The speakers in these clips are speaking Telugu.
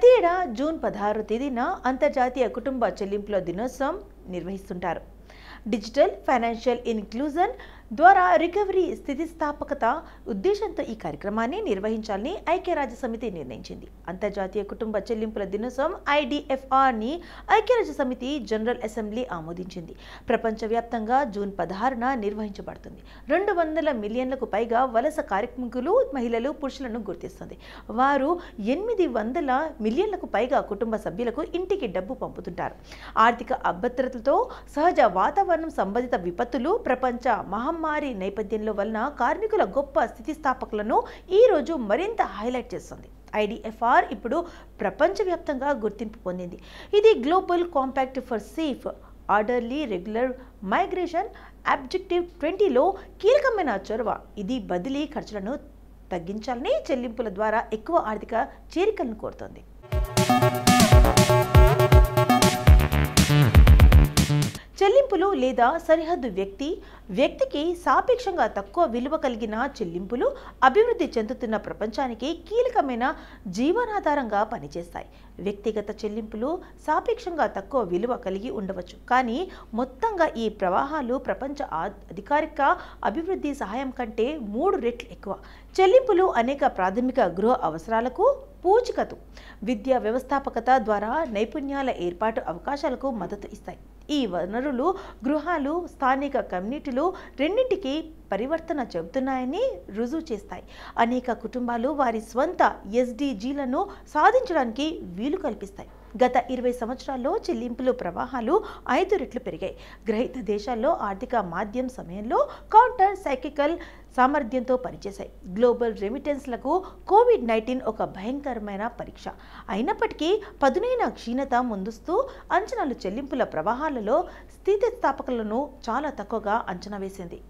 ప్రతి ఏడా జూన్ పదహారు తేదీన అంతర్జాతీయ కుటుంబ చెల్లింపుల దినోత్సవం నిర్వహిస్తుంటారు డిజిటల్ ఫైనాన్షియల్ ఇన్క్లూజన్ ద్వారా రికవరీ స్థితిస్థాపకత ఉద్దేశంతో ఈ కార్యక్రమాన్ని నిర్వహించాలని ఐక్యరాజ్య సమితి నిర్ణయించింది అంతర్జాతీయ కుటుంబ చెల్లింపుల దినోత్సవం ఐడిఎఫ్ఆర్ని ఐక్యరాజ్య సమితి జనరల్ అసెంబ్లీ ఆమోదించింది ప్రపంచవ్యాప్తంగా జూన్ పదహారున నిర్వహించబడుతుంది రెండు వందల మిలియన్లకు పైగా వలస కార్మికులు మహిళలు పురుషులను గుర్తిస్తుంది వారు ఎనిమిది వందల మిలియన్లకు పైగా కుటుంబ సభ్యులకు ఇంటికి డబ్బు పంపుతుంటారు ఆర్థిక అభద్రతతో సహజ వాతావరణం సంబంధిత విపత్తులు ప్రపంచ మహమ్మ మహమ్మారి నేపథ్యంలో వలన కార్మికుల గొప్ప స్థితిస్థాపకులను ఈరోజు మరింత హైలైట్ చేస్తుంది ఐడిఎఫ్ఆర్ ఇప్పుడు ప్రపంచవ్యాప్తంగా గుర్తింపు పొందింది ఇది global compact for safe orderly regular migration objective ట్వంటీలో కీలకమైన చొరవ ఇది బదిలీ ఖర్చులను తగ్గించాలని చెల్లింపుల ద్వారా ఎక్కువ ఆర్థిక చేరికలను కోరుతోంది చెల్లింపులు లేదా సరిహద్దు వ్యక్తి వ్యక్తికి సాపేక్షంగా తక్కువ విలువ కలిగిన చెల్లింపులు అభివృద్ధి చెందుతున్న ప్రపంచానికి కీలకమైన జీవనాధారంగా పనిచేస్తాయి వ్యక్తిగత చెల్లింపులు సాపేక్షంగా తక్కువ విలువ కలిగి ఉండవచ్చు కానీ మొత్తంగా ఈ ప్రవాహాలు ప్రపంచ అధికారిక అభివృద్ధి సహాయం కంటే మూడు రెట్లు ఎక్కువ చెల్లింపులు అనేక ప్రాథమిక గృహ అవసరాలకు పూచికతు విద్యా వ్యవస్థాపకత ద్వారా నైపుణ్యాల ఏర్పాటు అవకాశాలకు మద్దతు ఇస్తాయి ఈ వనరులు గృహాలు స్థానిక కమ్యూనిటీలు రెండింటికి పరివర్తన చెబుతున్నాయని రుజువు చేస్తాయి అనేక కుటుంబాలు వారి స్వంత ఎస్డీజీలను సాధించడానికి వీలు కల్పిస్తాయి గత ఇరవై సంవత్సరాల్లో చెల్లింపులు ప్రవాహాలు ఐదు రెట్లు పెరిగాయి గ్రహీత దేశాల్లో ఆర్థిక మాధ్యం సమయంలో కౌంటర్ సైకికల్ సామర్థ్యంతో పనిచేశాయి గ్లోబల్ రెమిటెన్స్లకు కోవిడ్ నైన్టీన్ ఒక భయంకరమైన పరీక్ష అయినప్పటికీ పదునైన క్షీణత ముందుస్తూ అంచనాలు చెల్లింపుల ప్రవాహాలలో స్థితిస్థాపకలను చాలా తక్కువగా అంచనా వేసింది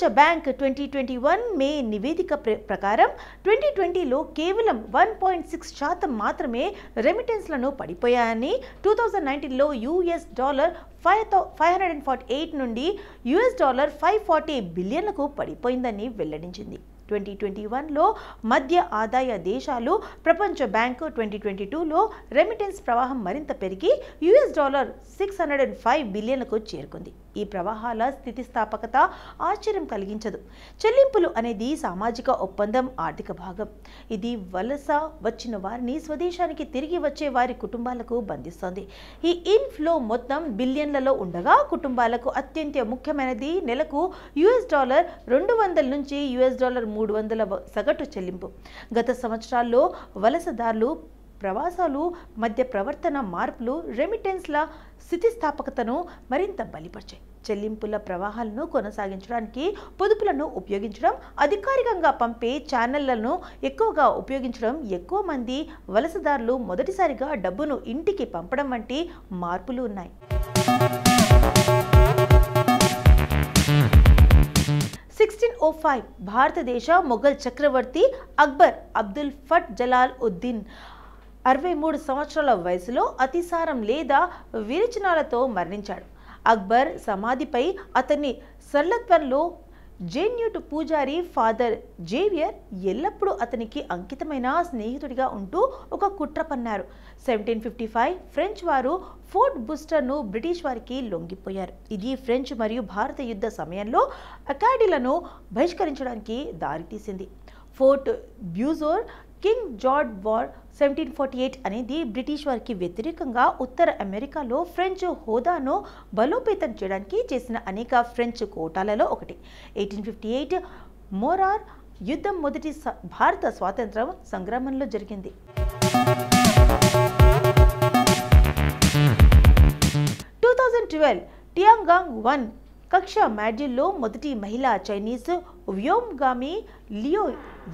ప్రపంచ bank twenty twenty one May నివేదిక ప్రకారం ట్వంటీ ట్వంటీలో కేవలం వన్ పాయింట్ సిక్స్ శాతం మాత్రమే రెమిటెన్స్లను పడిపోయాయని టూ థౌజండ్ నైన్టీన్లో యూఎస్ డాలర్ ఫైవ్ థౌ five hundred and forty eight నుండి యుఎస్ డాలర్ ఫైవ్ ఫార్టీ బిలియన్లకు పడిపోయిందని వెల్లడించింది ట్వంటీ ట్వంటీ వన్లో మధ్య ఆదాయ దేశాలు ప్రపంచ బ్యాంకు ట్వంటీ ట్వంటీ టూలో రెమిటెన్స్ ప్రవాహం మరింత పెరిగి US dollar six hundred and five బిలియన్లకు చేరుకుంది ఈ ప్రవాహాల స్థితిస్థాపకత ఆశ్చర్యం కలిగించదు చెల్లింపులు అనేది సామాజిక ఒప్పందం ఆర్థిక భాగం ఇది వలస వచ్చిన వారిని స్వదేశానికి తిరిగి వచ్చే వారి కుటుంబాలకు బంధిస్తుంది ఈ ఇన్ఫ్లో మొత్తం బిలియన్లలో ఉండగా కుటుంబాలకు అత్యంత ముఖ్యమైనది నెలకు యుఎస్ డాలర్ రెండు వందల నుంచి యుఎస్ డాలర్ మూడు మూడు వందల సగటు చెల్లింపు గత సంవత్సరాల్లో వలసదారులు ప్రవాసాలు మధ్య ప్రవర్తన మార్పులు రెమిటెన్స్ల స్థితిస్థాపకతను మరింత బలిపరిచాయి చెల్లింపుల ప్రవాహాలను కొనసాగించడానికి పొదుపులను ఉపయోగించడం అధికారికంగా పంపే ఛానళ్లను ఎక్కువగా ఉపయోగించడం ఎక్కువ మంది వలసదారులు మొదటిసారిగా డబ్బును ఇంటికి పంపడం వంటి మార్పులు ఉన్నాయి సిక్స్టీన్ ఓ ఫైవ్ భారతదేశ మొఘల్ చక్రవర్తి అక్బర్ అబ్దుల్ ఫట్ జలాల్ ఉద్దీన్ అరవై మూడు సంవత్సరాల వయసులో అతిసారం లేదా విరచనాలతో మరణించాడు అక్బర్ సమాధిపై అతని సర్లత్వంలో జెన్యూట్ పూజారి ఫాదర్ జేవియర్ ఎల్లప్పుడూ అతనికి అంకితమైన స్నేహితుడిగా ఉంటూ ఒక కుట్ర పన్నారు సెవెంటీన్ ఫిఫ్టీ ఫైవ్ ఫ్రెంచ్ వారు ఫోర్ట్ బుస్టర్ను బ్రిటిష్ వారికి లొంగిపోయారు ఇది ఫ్రెంచ్ మరియు భారత యుద్ధ సమయంలో అకాడీలను బహిష్కరించడానికి దారితీసింది fort Beausejour King George's war seventeen forty eight అనేది బ్రిటిష్ వారికి వ్యతిరేకంగా ఉత్తర అమెరికాలో ఫ్రెంచ్ హోదాను బలోపేతం చేయడానికి చేసిన అనేక ఫ్రెంచ్ కోటాలలో ఒకటి ఎయిటీన్ ఫిఫ్టీ ఎయిట్ మోరార్ యుద్ధం మొదటి భారత స్వాతంత్రం సంగ్రామంలో జరిగింది two thousand twelve Tiangong one కక్ష మ్యాడ్జిల్లో మొదటి మహిళా చైనీస్ వ్యోమ్గామి లియో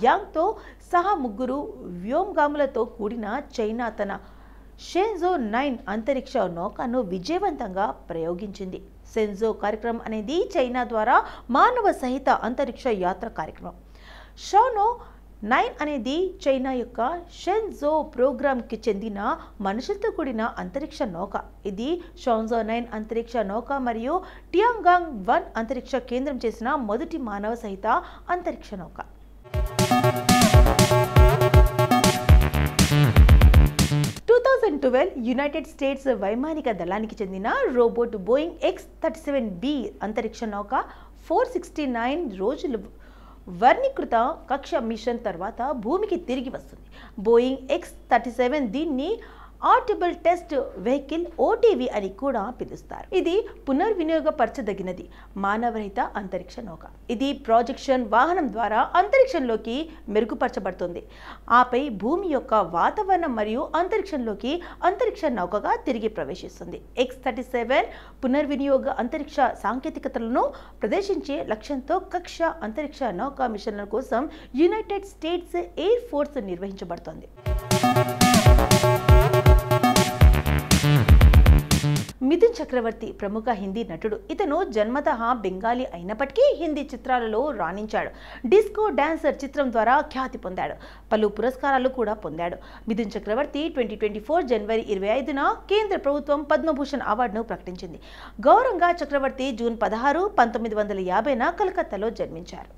యాంగ్తో సహా ముగ్గురు వ్యోమ్గాములతో కూడిన చైనా తన షెన్జో నైన్ అంతరిక్ష నౌకను విజయవంతంగా ప్రయోగించింది సెన్జో కార్యక్రమం అనేది చైనా ద్వారా మానవ సహిత అంతరిక్ష యాత్ర కార్యక్రమం షోనో నైన్ అనేది చైనా యొక్క షెన్జో ప్రోగ్రామ్కి చెందిన మనుషులతో కూడిన అంతరిక్ష నౌక ఇది షాన్జో నైన్ అంతరిక్ష నౌక మరియు టియాంగాంగ్ వన్ అంతరిక్ష కేంద్రం చేసిన మొదటి మానవ సహిత అంతరిక్ష నౌక థౌజండ్ ట్వెల్వ్ యునైటెడ్ స్టేట్స్ వైమానిక దళానికి చెందిన robot Boeing X thirty seven B అంతరిక్ష నౌక ఫోర్ సిక్స్టీ నైన్ రోజులు వర్ణీకృత కక్ష మిషన్ తర్వాత భూమికి తిరిగి వస్తుంది బోయింగ్ ఎక్స్ థర్టీ సెవెన్ దీన్ని ఆర్టబుల్ టెస్ట్ వెహికల్ ఓటీవీ అని కూడా పిలుస్తారు ఇది పునర్వినియోగపరచదగినది మానవరహిత అంతరిక్ష నౌక ఇది ప్రాజెక్షన్ వాహనం ద్వారా అంతరిక్షంలోకి మెరుగుపరచబడుతుంది ఆపై భూమి యొక్క వాతావరణం మరియు అంతరిక్షంలోకి అంతరిక్ష నౌకగా తిరిగి ప్రవేశిస్తుంది ఎక్స్ థర్టీ సెవెన్ పునర్వినియోగ అంతరిక్ష సాంకేతికతలను ప్రదర్శించే లక్ష్యంతో కక్ష అంతరిక్ష నౌక మిషన్ల కోసం యునైటెడ్ స్టేట్స్ ఎయిర్ ఫోర్స్ నిర్వహించబడుతుంది మిథున్ చక్రవర్తి ప్రముఖ హిందీ నటుడు ఇతను జన్మత బెంగాలీ అయినప్పటికీ హిందీ చిత్రాలలో రాణించాడు డిస్కో డాన్సర్ చిత్రం ద్వారా ఖ్యాతి పొందాడు పలు పురస్కారాలు కూడా పొందాడు Mithun Chakraborty twenty twenty four జనవరి ఇరవై ఐదున కేంద్ర ప్రభుత్వం పద్మభూషణ్ అవార్డును ప్రకటించింది గౌరంగా చక్రవర్తి జూన్ పదహారు పంతొమ్మిది వందల యాభైన కలకత్తాలో జన్మించారు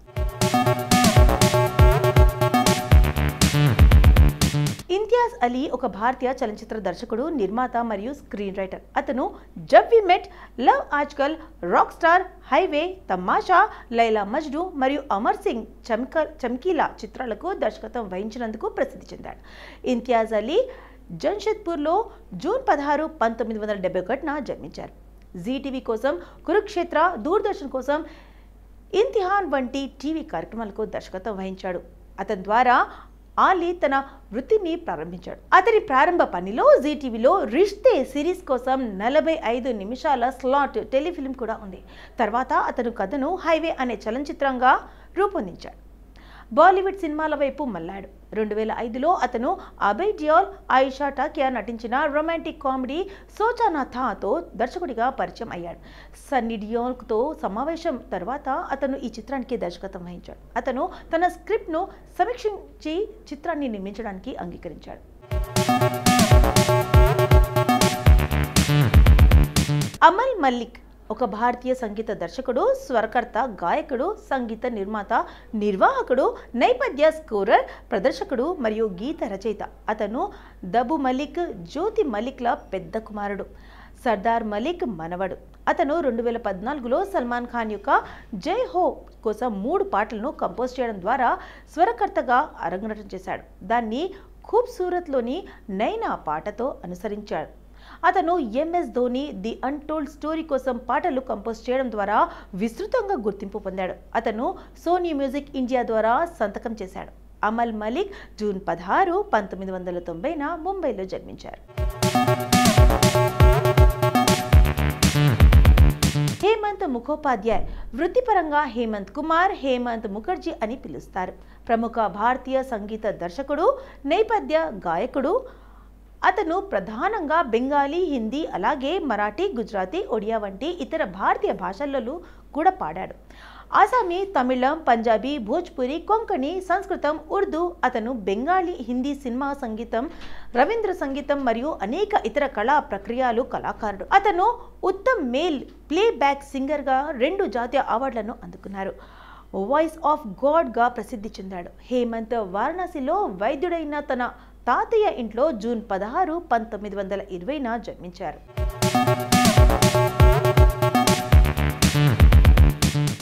అలీ ఒక భారతీయ చలనచిత్ర దర్శకుడు నిర్మాత మరియు స్క్రీన్ రైటర్ అతను జబ్ వి మెట్ లవ్ ఆజ్కల్ రాక్ స్టార్ హైవే తమాషా లైలా మజ్డు మరియు అమర్ సింగ్ చమ్క చమ్కీలా చిత్రాలకు దర్శకత్వం వహించినందుకు ప్రసిద్ధి చెందాడు ఇంతియాజ్ అలీ జంషెద్పూర్లో జూన్ పదహారు పంతొమ్మిది వందల డెబ్బై ఒకటిన జన్మించారు జీటీవీ కోసం కురుక్షేత్ర దూరదర్శన్ కోసం ఇంతిహాన్ వంటి టీవీ కార్యక్రమాలకు దర్శకత్వం వహించాడు అతని ద్వారా ఆలీ తన వృత్తిని ప్రారంభించాడు అతని ప్రారంభ పనిలో జీటీవీలో రిష్తే సిరీస్ కోసం నలభై ఐదు నిమిషాల స్లాట్ టెలిఫిల్మ్ కూడా ఉంది తర్వాత అతను కథను హైవే అనే చలనచిత్రంగా రూపొందించాడు బాలీవుడ్ సినిమాల వైపు మల్లాడు రెండు వేల ఐదులో అతను అభయ్ డియోల్ ఆయుషా టాకియా నటించిన రొమాంటిక్ కామెడీ సోచానాథాతో దర్శకుడిగా పరిచయం అయ్యాడు సన్నీ డియోల్క్తో సమావేశం తర్వాత అతను ఈ చిత్రానికి దర్శకత్వం వహించాడు అతను తన స్క్రిప్ట్ను సమీక్షించి చిత్రాన్ని నిర్మించడానికి అంగీకరించాడు అమల్ మల్లిక్ ఒక భారతీయ సంగీత దర్శకుడు స్వరకర్త గాయకుడు సంగీత నిర్మాత నిర్వాహకుడు నేపథ్య స్కోరర్ ప్రదర్శకుడు మరియు గీత రచయిత అతను దబు మలిక్ జ్యోతి మలిక్ల పెద్ద కుమారుడు సర్దార్ మలిక్ మనవడు అతను రెండు వేల పద్నాలుగులో సల్మాన్ ఖాన్ యొక్క జై హో కోసం మూడు పాటలను కంపోజ్ చేయడం ద్వారా స్వరకర్తగా అరంగనటం చేశాడు దాన్ని ఖూబ్సూరత్లోని నైనా పాటతో అనుసరించాడు అతను ఎంఎస్ ధోని ది అన్టోల్డ్ స్టోరీ కోసం పాటలు కంపోజ్ చేయడం ద్వారా విస్తృతంగా గుర్తింపు పొందాడు అతను సోనీ మ్యూజిక్ ఇండియా ద్వారా సంతకం చేశాడు అమల్ మలిక్ జూన్ పదహారు పంతొమ్మిది వందల తొంభైన ముంబైలో జన్మించారు హేమంత్ ముఖోపాధ్యాయ్ వృత్తిపరంగా హేమంత్ కుమార్ హేమంత్ ముఖర్జీ అని పిలుస్తారు ప్రముఖ భారతీయ సంగీత దర్శకుడు నేపథ్య గాయకుడు అతను ప్రధానంగా బెంగాలీ హిందీ అలాగే మరాఠీ గుజరాతీ ఒడియా వంటి ఇతర భారతీయ భాషలలో కూడా పాడాడు ఆసామీ తమిళం పంజాబీ భోజ్పురి కొంకణి సంస్కృతం ఉర్దూ అతను బెంగాలీ హిందీ సినిమా సంగీతం రవీంద్ర సంగీతం మరియు అనేక ఇతర కళా ప్రక్రియలు కళాకారుడు అతను ఉత్తమ్ మేల్ ప్లేబ్యాక్ సింగర్గా రెండు జాతీయ అవార్డులను అందుకున్నారు వాయిస్ ఆఫ్ గాడ్గా ప్రసిద్ధి చెందాడు హేమంత్ వారణాసిలో వైద్యుడైన తన తాతయ్య ఇంట్లో జూన్ పదహారు పంతొమ్మిది వందల ఇరవైన జన్మించారు